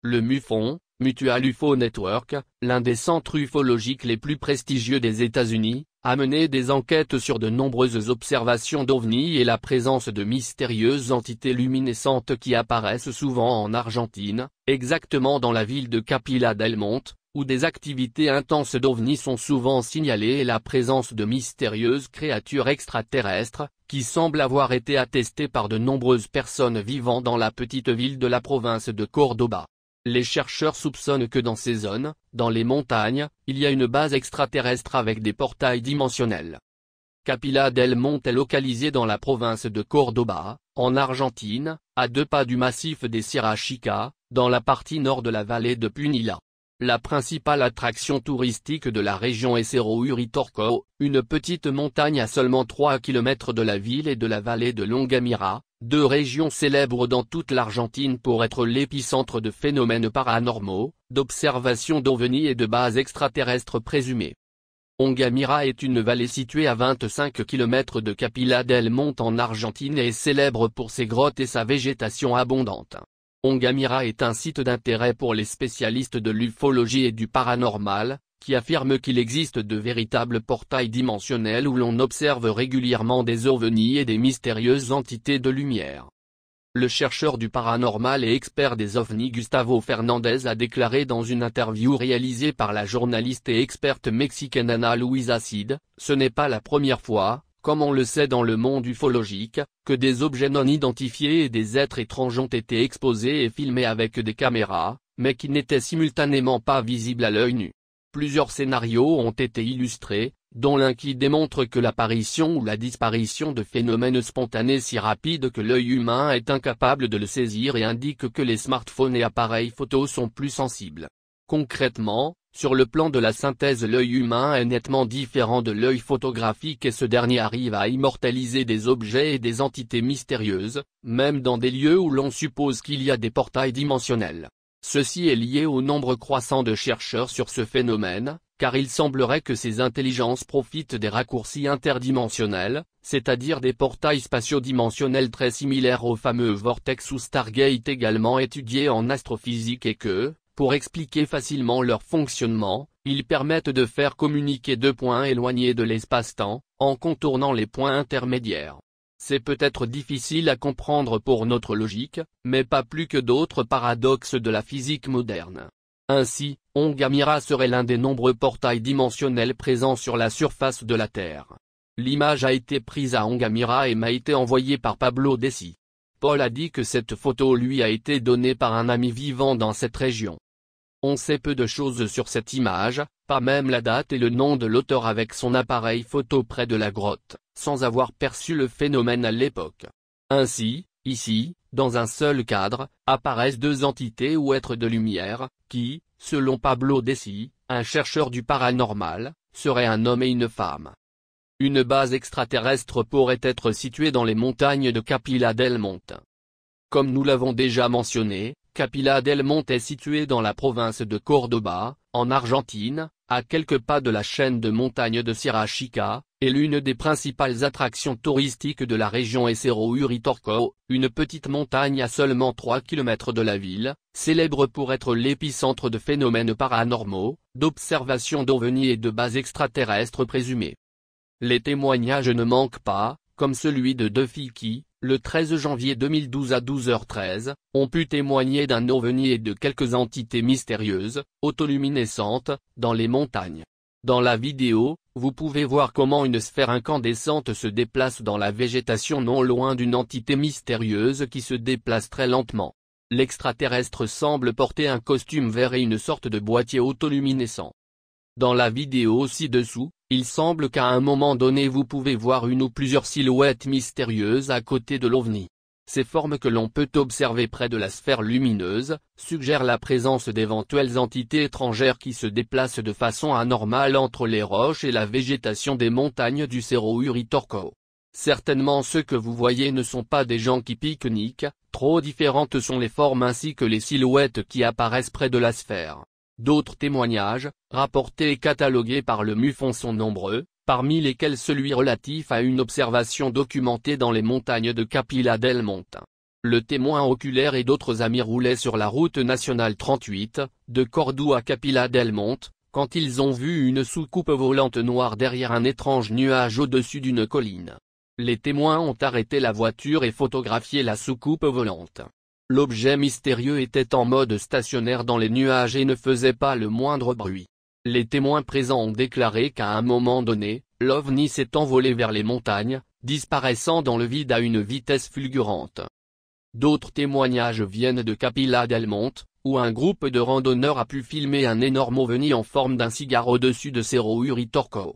Le MUFON, Mutual UFO Network, l'un des centres ufologiques les plus prestigieux des États-Unis, a mené des enquêtes sur de nombreuses observations d'ovnis et la présence de mystérieuses entités luminescentes qui apparaissent souvent en Argentine, exactement dans la ville de Capilla del Monte, où des activités intenses d'ovnis sont souvent signalées et la présence de mystérieuses créatures extraterrestres, qui semblent avoir été attestées par de nombreuses personnes vivant dans la petite ville de la province de Cordoba. Les chercheurs soupçonnent que dans ces zones, dans les montagnes, il y a une base extraterrestre avec des portails dimensionnels. Capilla del Monte est localisée dans la province de Cordoba, en Argentine, à deux pas du massif des Sierra dans la partie nord de la vallée de Punilla. La principale attraction touristique de la région est Cerro Uritorco, une petite montagne à seulement 3 km de la ville et de la vallée de Longamira, deux régions célèbres dans toute l'Argentine pour être l'épicentre de phénomènes paranormaux, d'observations d'OVNI et de bases extraterrestres présumées. Ongamira est une vallée située à 25 km de Capilla del Monte en Argentine et est célèbre pour ses grottes et sa végétation abondante. Ongamira est un site d'intérêt pour les spécialistes de l'ufologie et du paranormal, qui affirment qu'il existe de véritables portails dimensionnels où l'on observe régulièrement des ovnis et des mystérieuses entités de lumière. Le chercheur du paranormal et expert des ovnis Gustavo Fernandez a déclaré dans une interview réalisée par la journaliste et experte mexicaine Ana Luisa Cid, « Ce n'est pas la première fois, comme on le sait dans le monde ufologique, que des objets non identifiés et des êtres étranges ont été exposés et filmés avec des caméras, mais qui n'étaient simultanément pas visibles à l'œil nu. Plusieurs scénarios ont été illustrés, dont l'un qui démontre que l'apparition ou la disparition de phénomènes spontanés si rapides que l'œil humain est incapable de le saisir et indique que les smartphones et appareils photos sont plus sensibles. Concrètement, sur le plan de la synthèse l'œil humain est nettement différent de l'œil photographique et ce dernier arrive à immortaliser des objets et des entités mystérieuses, même dans des lieux où l'on suppose qu'il y a des portails dimensionnels. Ceci est lié au nombre croissant de chercheurs sur ce phénomène, car il semblerait que ces intelligences profitent des raccourcis interdimensionnels, c'est-à-dire des portails spatio-dimensionnels très similaires aux fameux vortex ou Stargate également étudiés en astrophysique et que, pour expliquer facilement leur fonctionnement, ils permettent de faire communiquer deux points éloignés de l'espace-temps, en contournant les points intermédiaires. C'est peut-être difficile à comprendre pour notre logique, mais pas plus que d'autres paradoxes de la physique moderne. Ainsi, Ongamira serait l'un des nombreux portails dimensionnels présents sur la surface de la Terre. L'image a été prise à Ongamira et m'a été envoyée par Pablo Dessy. Paul a dit que cette photo lui a été donnée par un ami vivant dans cette région. On sait peu de choses sur cette image, pas même la date et le nom de l'auteur avec son appareil photo près de la grotte, sans avoir perçu le phénomène à l'époque. Ainsi, ici, dans un seul cadre, apparaissent deux entités ou êtres de lumière, qui, selon Pablo Dessy, un chercheur du paranormal, seraient un homme et une femme. Une base extraterrestre pourrait être située dans les montagnes de Capilla del Monte. Comme nous l'avons déjà mentionné, Capilla del Monte est située dans la province de Cordoba, en Argentine, à quelques pas de la chaîne de montagnes de Sierra Chica, et l'une des principales attractions touristiques de la région est Cerro Uritorco, une petite montagne à seulement 3 km de la ville, célèbre pour être l'épicentre de phénomènes paranormaux, d'observations d'OVNI et de bases extraterrestres présumées. Les témoignages ne manquent pas, comme celui de deux filles qui, le 13 janvier 2012 à 12h13, ont pu témoigner d'un ovni et de quelques entités mystérieuses, autoluminescentes, dans les montagnes. Dans la vidéo, vous pouvez voir comment une sphère incandescente se déplace dans la végétation non loin d'une entité mystérieuse qui se déplace très lentement. L'extraterrestre semble porter un costume vert et une sorte de boîtier autoluminescent. Dans la vidéo ci-dessous, il semble qu'à un moment donné vous pouvez voir une ou plusieurs silhouettes mystérieuses à côté de l'OVNI. Ces formes que l'on peut observer près de la sphère lumineuse, suggèrent la présence d'éventuelles entités étrangères qui se déplacent de façon anormale entre les roches et la végétation des montagnes du Cerro Uritorco. Certainement ceux que vous voyez ne sont pas des gens qui piquent niquent, trop différentes sont les formes ainsi que les silhouettes qui apparaissent près de la sphère. D'autres témoignages, rapportés et catalogués par le MUFON sont nombreux, parmi lesquels celui relatif à une observation documentée dans les montagnes de Capilla del Monte. Le témoin oculaire et d'autres amis roulaient sur la route nationale 38, de Cordoue à Capilla del Monte, quand ils ont vu une soucoupe volante noire derrière un étrange nuage au-dessus d'une colline. Les témoins ont arrêté la voiture et photographié la soucoupe volante l'objet mystérieux était en mode stationnaire dans les nuages et ne faisait pas le moindre bruit. Les témoins présents ont déclaré qu'à un moment donné, l'OVNI s'est envolé vers les montagnes, disparaissant dans le vide à une vitesse fulgurante. D'autres témoignages viennent de Capilla del Monte, où un groupe de randonneurs a pu filmer un énorme ovni en forme d'un cigare au-dessus de Cerro Torco.